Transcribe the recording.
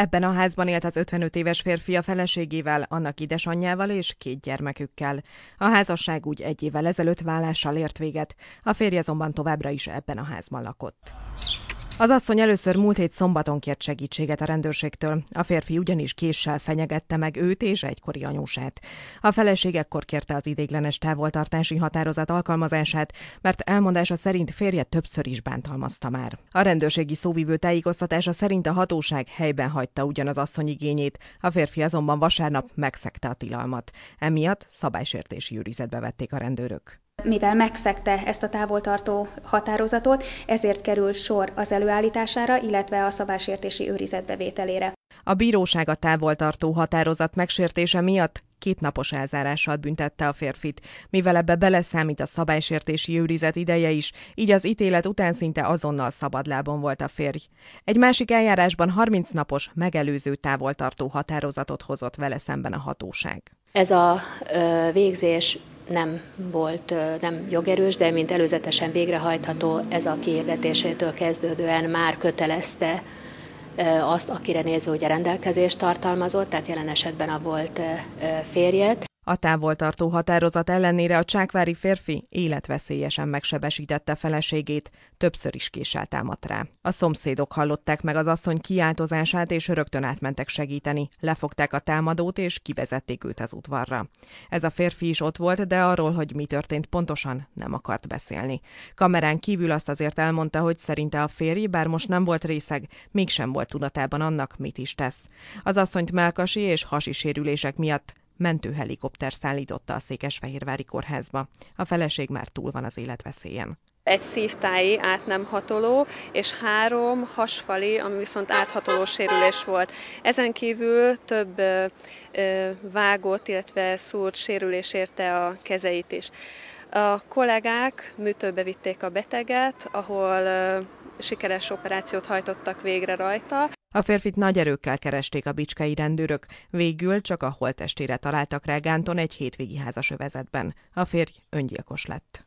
Ebben a házban élt az 55 éves férfi a feleségével, annak édesanyjával és két gyermekükkel. A házasság úgy egy évvel ezelőtt vállással ért véget, a férje azonban továbbra is ebben a házban lakott. Az asszony először múlt hét szombaton kért segítséget a rendőrségtől. A férfi ugyanis késsel fenyegette meg őt és egykori anyósát. A feleség ekkor kérte az idéglenes távoltartási határozat alkalmazását, mert elmondása szerint férje többször is bántalmazta már. A rendőrségi szóvivő tájékoztatása szerint a hatóság helyben hagyta ugyanaz asszony igényét, a férfi azonban vasárnap megszegte a tilalmat. Emiatt szabálysértési őrizetbe vették a rendőrök mivel megszegte ezt a távoltartó határozatot, ezért kerül sor az előállítására, illetve a szabásértési őrizetbevételére. A bíróság a távoltartó határozat megsértése miatt két napos elzárással büntette a férfit. Mivel ebbe beleszámít a szabálysértési őrizet ideje is, így az ítélet után szinte azonnal szabadlábon volt a férj. Egy másik eljárásban 30 napos, megelőző távoltartó határozatot hozott vele szemben a hatóság. Ez a végzés nem volt nem jogerős, de mint előzetesen végrehajtható, ez a kiirdetésétől kezdődően már kötelezte azt, akire nézve ugye rendelkezést tartalmazott, tehát jelen esetben a volt férjet. A távoltartó határozat ellenére a csákvári férfi életveszélyesen megsebesítette feleségét, többször is késsel támadt rá. A szomszédok hallották meg az asszony kiáltozását, és rögtön átmentek segíteni. Lefogták a támadót, és kivezették őt az udvarra. Ez a férfi is ott volt, de arról, hogy mi történt pontosan, nem akart beszélni. Kamerán kívül azt azért elmondta, hogy szerinte a férj, bár most nem volt részeg, mégsem volt tudatában annak, mit is tesz. Az asszonyt melkasi és hasi sérülések miatt mentőhelikopter szállította a Székesfehérvári kórházba. A feleség már túl van az életveszélyen egy szívtáji át nem hatoló, és három hasfali, ami viszont áthatoló sérülés volt. Ezen kívül több ö, vágott, illetve szúrt sérülés érte a kezeit is. A kollégák műtőbe vitték a beteget, ahol ö, sikeres operációt hajtottak végre rajta. A férfit nagy erőkkel keresték a bicskei rendőrök, végül csak a holtestére találtak rá Gánton egy hétvégi házasövezetben. A férj öngyilkos lett.